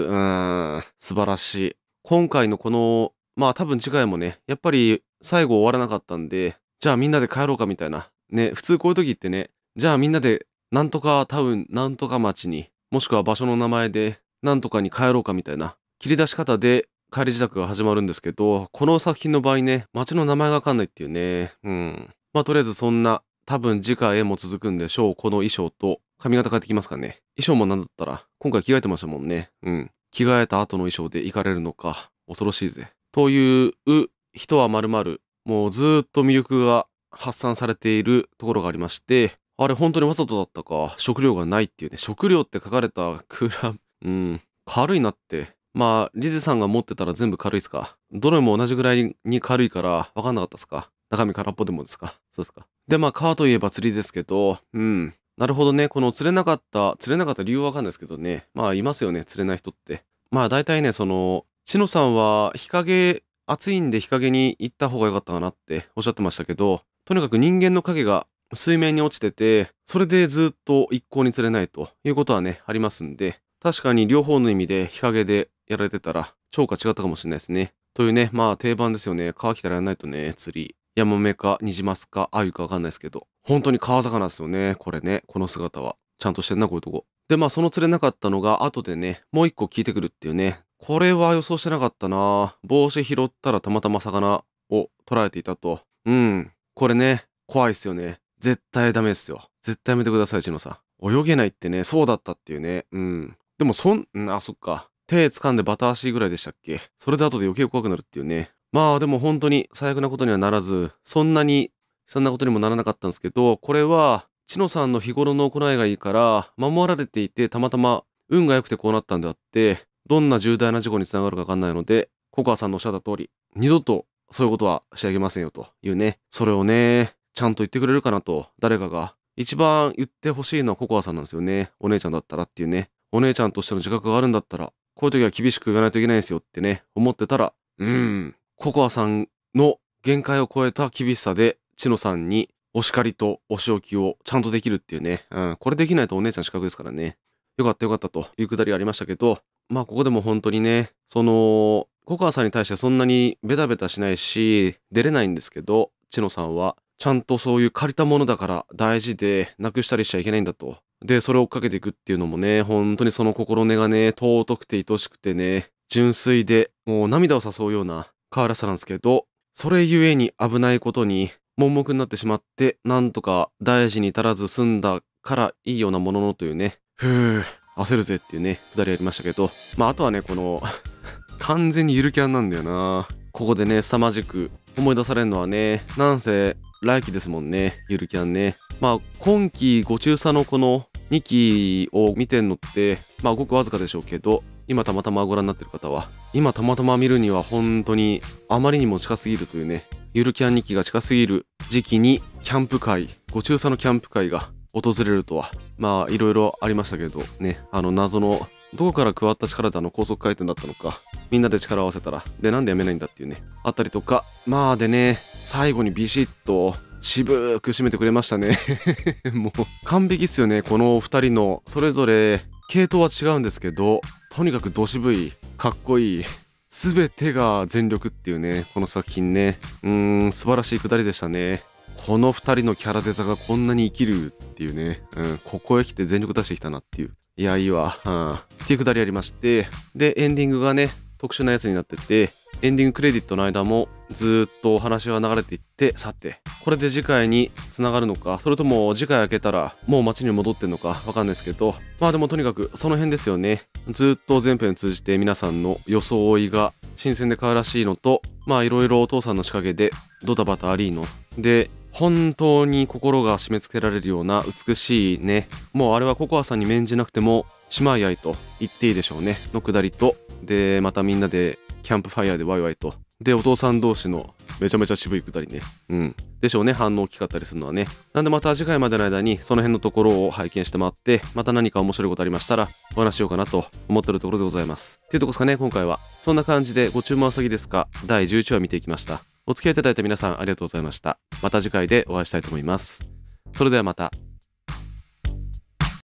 [SPEAKER 1] ん、素晴らしい。今回のこの、まあ多分次回もね、やっぱり最後終わらなかったんで、じゃあみんなで帰ろうかみたいな。ね、普通こういう時ってね、じゃあみんなでなんとか多分なんとか町に、もしくは場所の名前でなんとかに帰ろうかみたいな切り出し方で帰り自宅が始まるんですけど、この作品の場合ね、町の名前がわかんないっていうね。うん。まあとりあえずそんな、多分次回へも続くんでしょう。この衣装と、髪型変えてきますかね。衣装もなんだったら、今回着替えてましたもんね。うん。着替えた後の衣装で行かれるのか、恐ろしいぜ。という人はまるまる、もうずっと魅力が発散されているところがありまして、あれ本当にわざとだったか、食料がないっていうね、食料って書かれたクーラー、うん、軽いなって。まあ、リズさんが持ってたら全部軽いっすかどれも同じぐらいに軽いから分かんなかったっすか中身空っぽでもですかそうですか。で、まあ、川といえば釣りですけど、うん。なるほどね。この釣れなかった、釣れなかった理由はわかんないですけどね。まあ、いますよね。釣れない人って。まあ、大体ね、その、しのさんは日陰暑いんで日陰に行った方が良かったかなっておっしゃってましたけど、とにかく人間の影が水面に落ちてて、それでずっと一向に釣れないということはね、ありますんで、確かに両方の意味で日陰でやられてたら、超過違ったかもしれないですね。というね、まあ定番ですよね。川来たらやらないとね、釣り。ヤモメかニジマスかアユかわかんないですけど、本当に川魚ですよね。これね、この姿は。ちゃんとしてんな、こういうとこ。で、まあその釣れなかったのが、後でね、もう一個聞いてくるっていうね、これは予想してなかったな。帽子拾ったらたまたま魚を捕らえていたと。うん。これね、怖いっすよね。絶対ダメっすよ。絶対やめてください、チノさん。泳げないってね、そうだったっていうね。うん。でもそん、あ、そっか。手掴んでバタ足ぐらいでしたっけ。それで後で余計怖くなるっていうね。まあでも本当に最悪なことにはならず、そんなに悲惨なことにもならなかったんですけど、これは、チノさんの日頃の行いがいいから、守られていて、たまたま運が良くてこうなったんであって、どんな重大な事故につながるか分かんないので、コアさんのおっしゃった通り、二度とそういうことはしてあげませんよというね、それをね、ちゃんと言ってくれるかなと、誰かが。一番言ってほしいのはココアさんなんですよね。お姉ちゃんだったらっていうね。お姉ちゃんとしての自覚があるんだったら、こういう時は厳しく言わないといけないんですよってね、思ってたら、うん、ココアさんの限界を超えた厳しさで、チノさんにお叱りとお仕置きをちゃんとできるっていうね。うん、これできないとお姉ちゃん資格ですからね。よかったよかったというくだりがありましたけど、まあここでも本当にね、その、小川さんに対してそんなにベタベタしないし、出れないんですけど、千野さんは、ちゃんとそういう借りたものだから大事で、なくしたりしちゃいけないんだと。で、それを追っかけていくっていうのもね、本当にその心根がね、尊くて愛しくてね、純粋で、もう涙を誘うような可愛らしさなんですけど、それゆえに危ないことに盲目になってしまって、なんとか大事に至らず済んだからいいようなもののというね、ふぅ、焦るぜっていうね2人やりましたけどまああとはねこの 完全にゆるキャンなんだよなここでね凄まじく思い出されるのはねなんせ来期ですもんねゆるキャンねまあ今期ご中佐のこの2期を見てんのってまあごくわずかでしょうけど今たまたまご覧になってる方は今たまたま見るには本当にあまりにも近すぎるというねゆるキャン2期が近すぎる時期にキャンプ会ご中佐のキャンプ会が訪れるとはまあいろいろありましたけどねあの謎のどこから加わった力であの高速回転だったのかみんなで力を合わせたらでなんでやめないんだっていうねあったりとかまあでね最後にビシッと渋く締めてくれましたね もう完璧っすよねこのお二人のそれぞれ系統は違うんですけどとにかくど渋いかっこいい全てが全力っていうねこの作品ねうーん素晴らしいくだりでしたねこの2人のキャラデザがこんなに生きるっていうね、うん、ここへ来て全力出してきたなっていう。いや、いいわ。うん、手下りありまして、で、エンディングがね、特殊なやつになってて、エンディングクレジットの間もずっとお話は流れていって、さて、これで次回につながるのか、それとも次回開けたらもう街に戻ってんのかわかんないですけど、まあでもとにかくその辺ですよね。ずっと全編通じて皆さんの装いが新鮮で可愛らしいのと、まあいろいろお父さんの仕掛けでドタバタアリーノで本当に心が締め付けられるような美しいねもうあれはココアさんに免じなくても姉妹愛と言っていいでしょうねのくだりとでまたみんなでキャンプファイヤーでワイワイとでお父さん同士のめちゃめちゃ渋いくだりねうんでしょうね反応大きかったりするのはねなんでまた次回までの間にその辺のところを拝見してもらってまた何か面白いことありましたらお話しようかなと思ってるところでございますっていうとこですかね今回はそんな感じでご注文は詐欺ですか第11話見ていきましたお付き合いいただいた皆さんありがとうございました。また次回でお会いしたいと思います。それではまた。